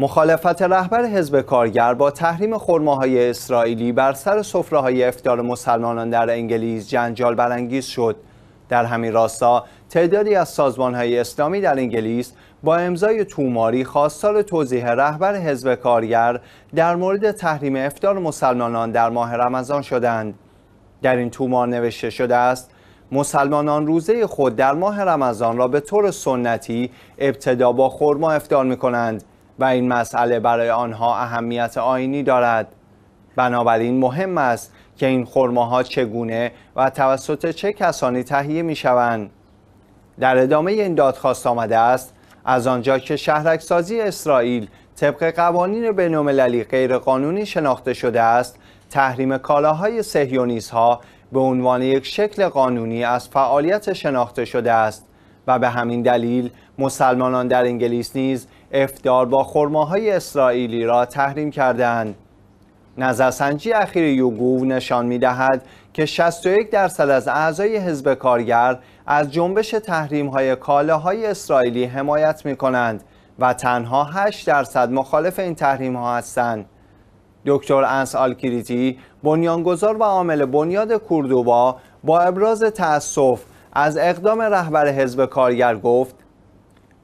مخالفت رهبر حزب کارگر با تحریم خرماهای اسرائیلی بر سر سفره‌های افطار مسلمانان در انگلیس جنجال برانگیز شد. در همین راستا تعدادی از سازمانهای اسلامی در انگلیس با امضای توماری خواستار توضیح رهبر حزب کارگر در مورد تحریم افطار مسلمانان در ماه رمضان شدند. در این تومار نوشته شده است مسلمانان روزه خود در ماه رمضان را به طور سنتی ابتدا با خرما افطار می و این مسئله برای آنها اهمیت آینی دارد بنابراین مهم است که این خرماها چگونه و توسط چه کسانی تهیه می شوند در ادامه این دادخواست آمده است از آنجا که شهرکسازی اسرائیل طبق قوانین غیر غیرقانونی شناخته شده است تحریم کالاهای سهیونیست ها به عنوان یک شکل قانونی از فعالیت شناخته شده است و به همین دلیل مسلمانان در انگلیس نیز افتار با خرماهای اسرائیلی را تحریم کردند. نظرسنجی اخیر یوگوو نشان می دهد که 61 درصد از اعضای حزب کارگر از جنبش تحریم های کالاهای اسرائیلی حمایت می کنند و تنها 8 درصد مخالف این تحریم ها هستند. دکتر انس آلکریتی بنیانگذار و عامل بنیاد کوردوبا با ابراز تأسف از اقدام رهبر حزب کارگر گفت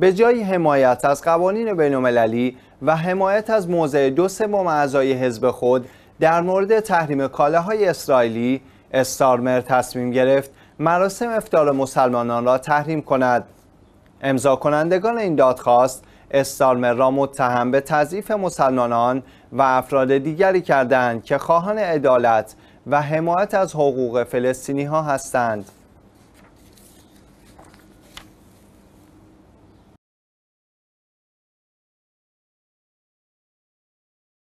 به جای حمایت از قوانین بینالمللی و حمایت از موضع دو سوم اعضای حزب خود در مورد تحریم کالاهای اسرائیلی استارمر تصمیم گرفت مراسم افتار مسلمانان را تحریم کند امضا کنندگان این دادخواست استارمر را متهم به تضعیف مسلمانان و افراد دیگری کردند که خواهان عدالت و حمایت از حقوق فلسطینی ها هستند